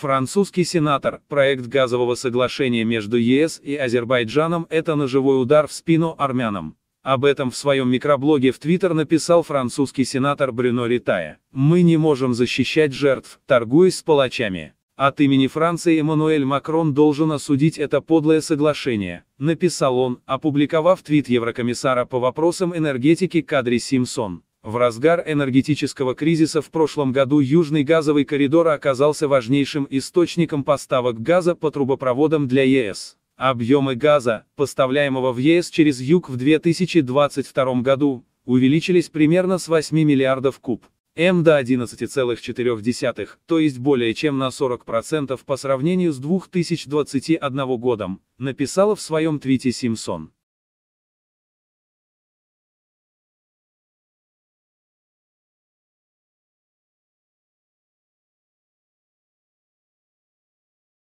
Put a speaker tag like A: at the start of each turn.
A: Французский сенатор, проект газового соглашения между ЕС и Азербайджаном – это ножевой удар в спину армянам. Об этом в своем микроблоге в Твиттер написал французский сенатор Брюно Ритая. «Мы не можем защищать жертв, торгуясь с палачами. От имени Франции Эммануэль Макрон должен осудить это подлое соглашение», написал он, опубликовав твит Еврокомиссара по вопросам энергетики Кадри Симсон. В разгар энергетического кризиса в прошлом году Южный газовый коридор оказался важнейшим источником поставок газа по трубопроводам для ЕС. Объемы газа, поставляемого в ЕС через Юг в 2022 году, увеличились примерно с 8 миллиардов куб. М до 11,4, то есть более чем на 40% по сравнению с 2021 годом, написала в своем твите
B: Симпсон.